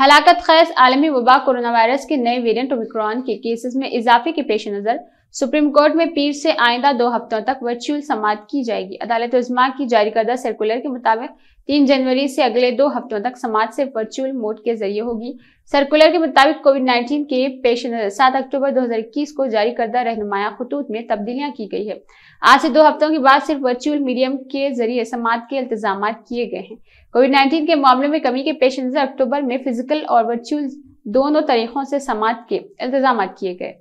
हलाकत खैज आलमी वबा corona virus के नए वेरियंट ओमिक्रॉन के केसेस में इजाफे के पेश नज़र सुप्रीम कोर्ट में पीर से आइंदा दो हफ्तों तक वर्चुअल समाप्त की जाएगी अदालत उजमा की जारी करदा सर्कुलर के मुताबिक तीन जनवरी से अगले दो हफ्तों तक समाज से वर्चुअल मोड के जरिए होगी सर्कुलर के मुताबिक कोविड 19 के पेश नजर सात अक्टूबर 2021 को जारी करदा रहनुमाया खतूत में तब्दीलियां की गई है आज से दो हफ्तों के बाद सिर्फ वर्चुअल मीडियम के जरिए समाज के इंतजाम किए गए हैं कोविड 19 के मामले में कमी के पेश नजर अक्टूबर में फिजिकल और वर्चुअल दोनों तरीकों से समाज के इल्तजाम किए गए